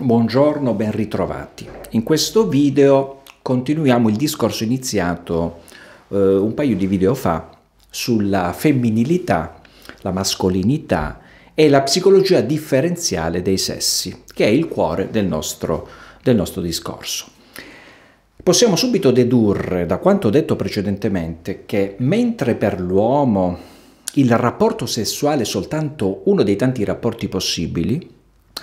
Buongiorno, ben ritrovati. In questo video continuiamo il discorso iniziato eh, un paio di video fa sulla femminilità, la mascolinità e la psicologia differenziale dei sessi, che è il cuore del nostro, del nostro discorso. Possiamo subito dedurre da quanto detto precedentemente che mentre per l'uomo il rapporto sessuale è soltanto uno dei tanti rapporti possibili,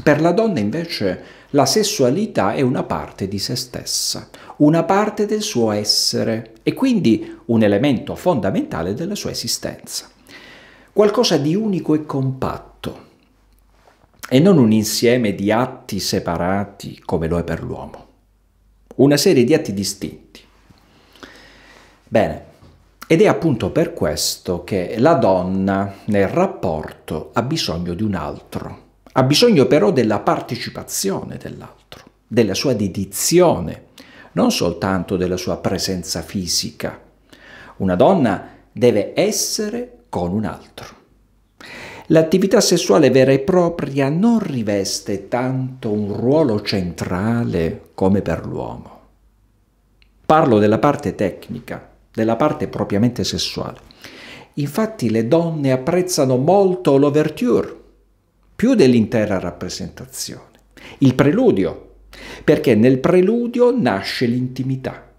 per la donna invece la sessualità è una parte di se stessa, una parte del suo essere e quindi un elemento fondamentale della sua esistenza. Qualcosa di unico e compatto e non un insieme di atti separati come lo è per l'uomo, una serie di atti distinti. Bene, ed è appunto per questo che la donna nel rapporto ha bisogno di un altro, ha bisogno però della partecipazione dell'altro, della sua dedizione, non soltanto della sua presenza fisica. Una donna deve essere con un altro. L'attività sessuale vera e propria non riveste tanto un ruolo centrale come per l'uomo. Parlo della parte tecnica, della parte propriamente sessuale. Infatti le donne apprezzano molto l'ouverture, più dell'intera rappresentazione. Il preludio, perché nel preludio nasce l'intimità.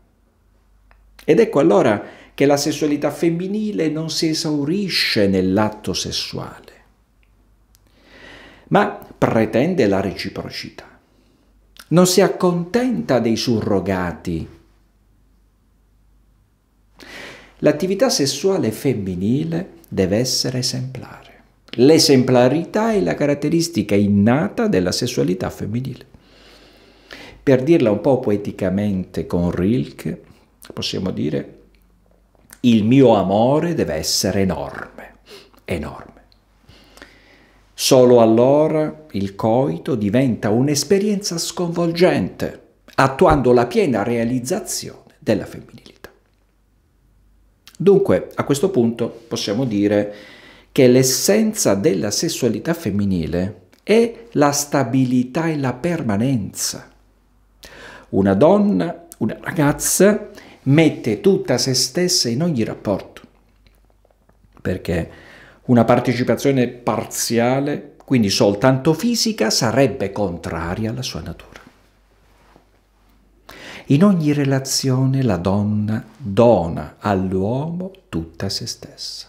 Ed ecco allora che la sessualità femminile non si esaurisce nell'atto sessuale, ma pretende la reciprocità. Non si accontenta dei surrogati. L'attività sessuale femminile deve essere esemplare l'esemplarità è la caratteristica innata della sessualità femminile. Per dirla un po' poeticamente con Rilke, possiamo dire il mio amore deve essere enorme, enorme. Solo allora il coito diventa un'esperienza sconvolgente, attuando la piena realizzazione della femminilità. Dunque, a questo punto possiamo dire che l'essenza della sessualità femminile è la stabilità e la permanenza. Una donna, una ragazza, mette tutta se stessa in ogni rapporto, perché una partecipazione parziale, quindi soltanto fisica, sarebbe contraria alla sua natura. In ogni relazione la donna dona all'uomo tutta se stessa.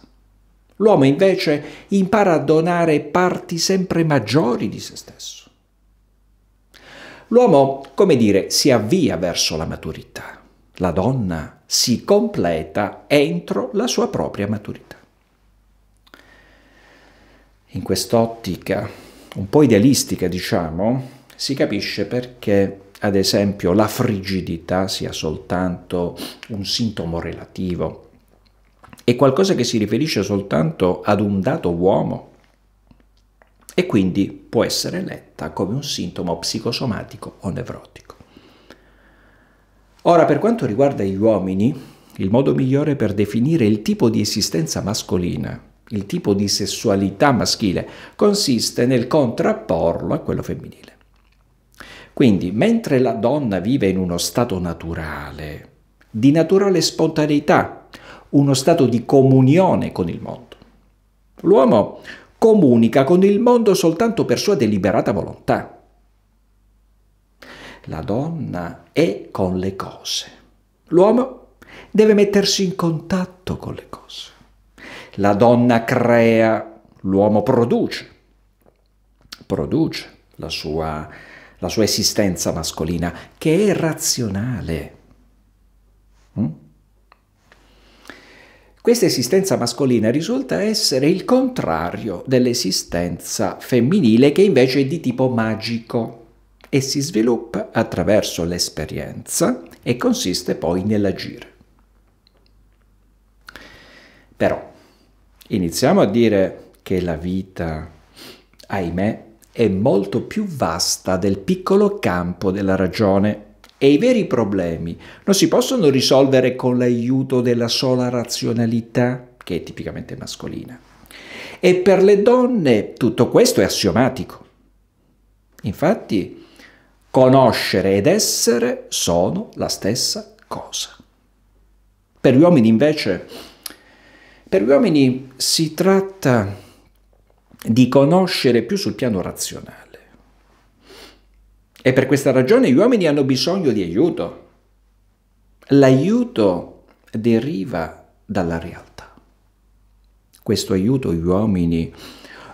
L'uomo invece impara a donare parti sempre maggiori di se stesso. L'uomo, come dire, si avvia verso la maturità. La donna si completa entro la sua propria maturità. In quest'ottica, un po' idealistica diciamo, si capisce perché, ad esempio, la frigidità sia soltanto un sintomo relativo è qualcosa che si riferisce soltanto ad un dato uomo e quindi può essere letta come un sintomo psicosomatico o nevrotico. Ora, per quanto riguarda gli uomini, il modo migliore per definire il tipo di esistenza mascolina, il tipo di sessualità maschile, consiste nel contrapporlo a quello femminile. Quindi, mentre la donna vive in uno stato naturale, di naturale spontaneità, uno stato di comunione con il mondo. L'uomo comunica con il mondo soltanto per sua deliberata volontà. La donna è con le cose. L'uomo deve mettersi in contatto con le cose. La donna crea, l'uomo produce. Produce la sua, la sua esistenza mascolina che è razionale Questa esistenza mascolina risulta essere il contrario dell'esistenza femminile che invece è di tipo magico e si sviluppa attraverso l'esperienza e consiste poi nell'agire. Però iniziamo a dire che la vita, ahimè, è molto più vasta del piccolo campo della ragione e i veri problemi non si possono risolvere con l'aiuto della sola razionalità, che è tipicamente mascolina. E per le donne tutto questo è assiomatico. Infatti, conoscere ed essere sono la stessa cosa. Per gli uomini invece, per gli uomini si tratta di conoscere più sul piano razionale e per questa ragione gli uomini hanno bisogno di aiuto. L'aiuto deriva dalla realtà. Questo aiuto gli uomini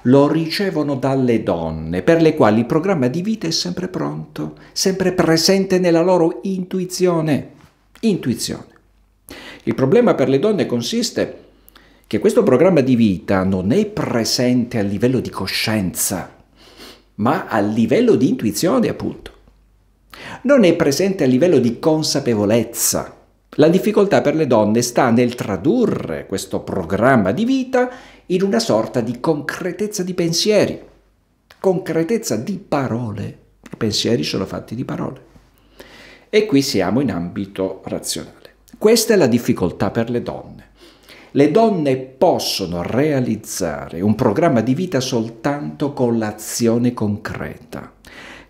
lo ricevono dalle donne, per le quali il programma di vita è sempre pronto, sempre presente nella loro intuizione. Intuizione. Il problema per le donne consiste che questo programma di vita non è presente a livello di coscienza ma a livello di intuizione appunto. Non è presente a livello di consapevolezza. La difficoltà per le donne sta nel tradurre questo programma di vita in una sorta di concretezza di pensieri, concretezza di parole. I pensieri sono fatti di parole. E qui siamo in ambito razionale. Questa è la difficoltà per le donne le donne possono realizzare un programma di vita soltanto con l'azione concreta,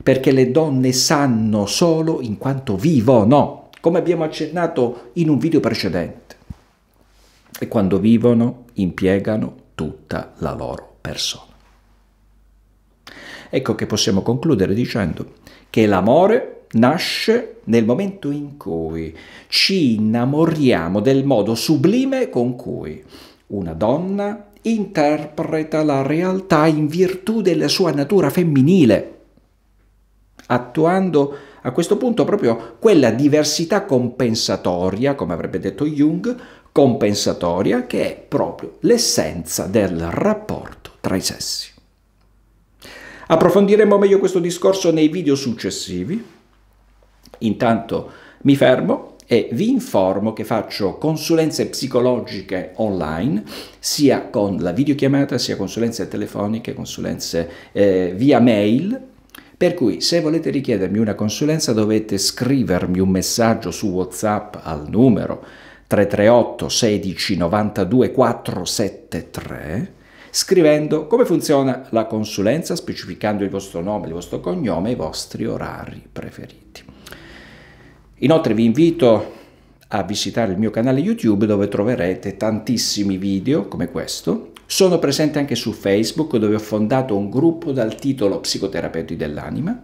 perché le donne sanno solo in quanto vivono, come abbiamo accennato in un video precedente. E quando vivono impiegano tutta la loro persona. Ecco che possiamo concludere dicendo che l'amore nasce nel momento in cui ci innamoriamo del modo sublime con cui una donna interpreta la realtà in virtù della sua natura femminile, attuando a questo punto proprio quella diversità compensatoria, come avrebbe detto Jung, compensatoria che è proprio l'essenza del rapporto tra i sessi. Approfondiremo meglio questo discorso nei video successivi, Intanto mi fermo e vi informo che faccio consulenze psicologiche online, sia con la videochiamata, sia consulenze telefoniche, consulenze eh, via mail. Per cui se volete richiedermi una consulenza dovete scrivermi un messaggio su WhatsApp al numero 338 16 92 473 scrivendo come funziona la consulenza, specificando il vostro nome, il vostro cognome e i vostri orari preferiti. Inoltre vi invito a visitare il mio canale YouTube dove troverete tantissimi video come questo. Sono presente anche su Facebook dove ho fondato un gruppo dal titolo Psicoterapeuti dell'anima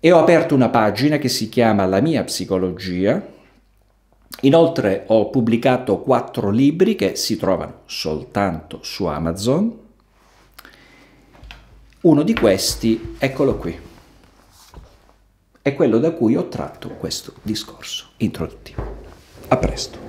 e ho aperto una pagina che si chiama La mia psicologia. Inoltre ho pubblicato quattro libri che si trovano soltanto su Amazon. Uno di questi, eccolo qui è quello da cui ho tratto questo discorso introduttivo. A presto.